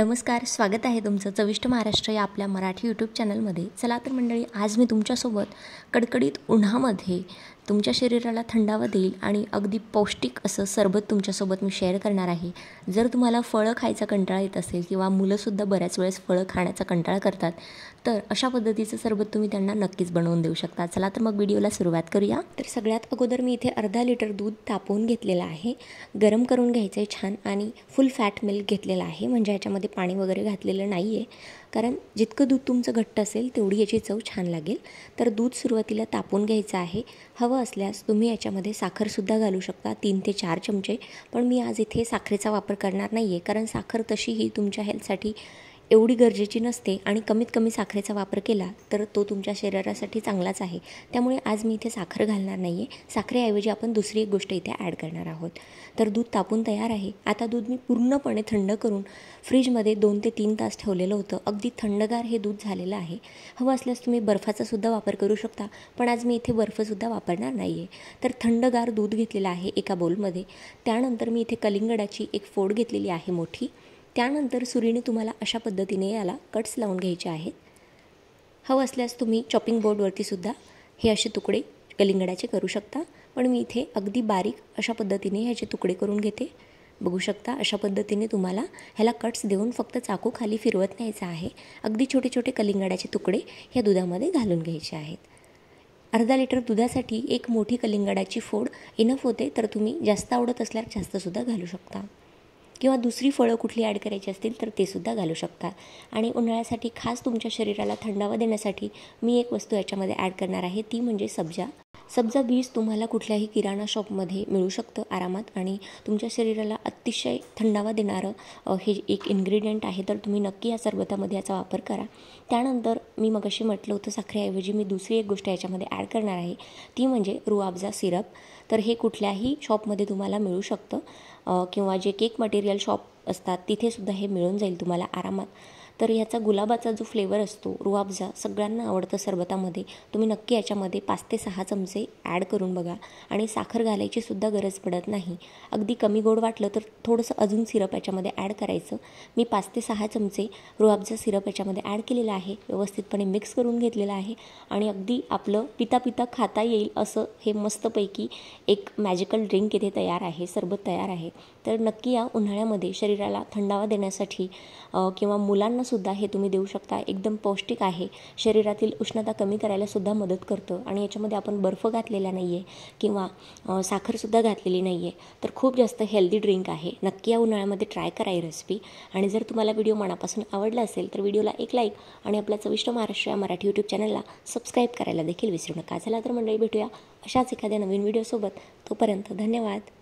नमस्कार स्वागत आहे तुमचं चविष्ट महाराष्ट्र या आपल्या मराठी यूट्यूब चॅनलमध्ये चला तर मंडळी आज मी तुमच्यासोबत कडकडीत उन्हामध्ये तुमच्या शरीराला थंडावा देईल आणि अगदी पौष्टिक असं सरबत तुमच्यासोबत मी शेअर करणार आहे जर तुम्हाला फळं खायचा कंटाळा येत असेल किंवा मुलंसुद्धा बऱ्याच वेळेस फळं खाण्याचा कंटाळा करतात तर अशा पद्धतीचं सरबत तुम्ही त्यांना नक्कीच बनवून देऊ शकता चला तर मग व्हिडिओला सुरुवात करूया तर सगळ्यात अगोदर मी इथे अर्धा लिटर दूध तापवून घेतलेलं आहे गरम करून घ्यायचं आहे छान आणि फुल फॅट मिल्क घेतलेलं आहे म्हणजे याच्यामध्ये पाणी वगैरे घातलेलं नाही आहे कारण जितकं दूध तुमचं घट्ट असेल तेवढी याची चव छान लागेल तर दूध सुरुवातीला तापून घ्यायचं आहे हवं हवं असल्यास तुम्ही याच्यामध्ये साखरसुद्धा घालू शकता तीन ते चार चमचे पण मी आज इथे साखरेचा वापर करणार नाही आहे कारण साखर तशीही तुमच्या हेल्थसाठी एवढी गरजेची नसते आणि कमीत कमी साखरेचा वापर केला तर तो तुमच्या शरीरासाठी चांगलाच आहे त्यामुळे आज मी इथे साखर घालणार नाही आहे साखरेऐवजी आपण दुसरी एक गोष्ट इथे ॲड करणार आहोत तर दूध तापून तयार आहे आता दूध मी पूर्णपणे थंड करून फ्रीजमध्ये दोन ते तीन तास ठेवलेलं होतं अगदी थंडगार हे दूध झालेलं आहे हवं असल्यास तुम्ही बर्फाचा सुद्धा वापर करू शकता पण आज मी इथे बर्फसुद्धा वापरणार नाही आहे तर थंडगार दूध घेतलेलं आहे एका बोलमध्ये त्यानंतर मी इथे कलिंगडाची एक फोड घेतलेली आहे मोठी त्यानंतर सुरीने तुम्हाला अशा पद्धतीने याला कट्स लावून घ्यायचे आहेत हवं असल्यास तुम्ही चॉपिंग बोर्डवरतीसुद्धा हे असे तुकडे कलिंगडाचे करू शकता पण मी इथे अगदी बारीक अशा पद्धतीने ह्याचे तुकडे करून घेते बघू शकता अशा पद्धतीने तुम्हाला ह्याला कट्स देऊन फक्त चाकू खाली फिरवत न्यायचं आहे अगदी छोटे छोटे कलिंगडाचे तुकडे ह्या दुधामध्ये घालून घ्यायचे आहेत अर्धा लिटर दुधासाठी एक मोठी कलिंगडाची फोड इनफ होते तर तुम्ही जास्त आवडत असल्यास जास्तसुद्धा घालू शकता किंवा दुसरी फळं कुठली ॲड करायची असतील तर ते सुद्धा घालू शकता आणि उन्हाळ्यासाठी खास तुमच्या शरीराला थंडावा देण्यासाठी मी एक वस्तू याच्यामध्ये ॲड करणार आहे ती म्हणजे सब्जा सब्जा बीज तुम्हाला कुठल्याही किराणा शॉपमध्ये मिळू शकतं आरामात आणि तुमच्या शरीराला अतिशय थंडावा देणारं हे एक इन्ग्रेडियंट आहे तर तुम्ही नक्की या सरबतामध्ये याचा वापर करा त्यानंतर मी अशी म्हटलं होतं साखरेऐवजी मी दुसरी एक गोष्ट याच्यामध्ये ॲड करणार आहे ती म्हणजे रुआबजा सिरप तर हे कुठल्याही शॉपमध्ये तुम्हाला मिळू शकतं किंवा जे केक मटेरियल शॉप असतात तिथेसुद्धा हे मिळून जाईल तुम्हाला आरामात तर ह्याचा गुलाबाचा जो फ्लेवर असतो रुआबजा सगळ्यांना आवडतं सरबतामध्ये तुम्ही नक्की याच्यामध्ये पाच ते सहा चमचे ॲड करून बघा आणि साखर घालायची सुद्धा गरज पडत नाही अगदी कमी गोड वाटलं तर थोडंसं अजून सिरप याच्यामध्ये ॲड करायचं मी पाच ते सहा चमचे रुआबजा सिरप याच्यामध्ये ॲड केलेला आहे व्यवस्थितपणे मिक्स करून घेतलेला आहे आणि अगदी आपलं पिता पिता खाता येईल असं हे मस्तपैकी एक मॅजिकल ड्रिंक इथे तयार आहे सरबत तयार आहे तर नक्की या उन्हाळ्यामध्ये शरीराला थंडावा देण्यासाठी किंवा मुलांना सुद्धा हे तुम्ही देऊ शकता एकदम पौष्टिक आहे शरीरातील उष्णता कमी करायला सुद्धा मदत करतं आणि याच्यामध्ये आपण बर्फ घातलेला नाही आहे किंवा साखरसुद्धा घातलेली नाही आहे तर खूप जास्त हेल्दी ड्रिंक आहे नक्की या उन्हाळ्यामध्ये ट्राय करा ही रेसिपी आणि जर तुम्हाला व्हिडिओ मनापासून आवडला असेल तर व्हिडिओला एक लाईक आणि आपल्या चविष्ट महाराष्ट्र या मराठी यूट्यूब चॅनलला सबस्क्राईब करायला देखील विसरू नका चला तर मंडळी भेटूया अशाच एखाद्या नवीन व्हिडिओसोबत तोपर्यंत धन्यवाद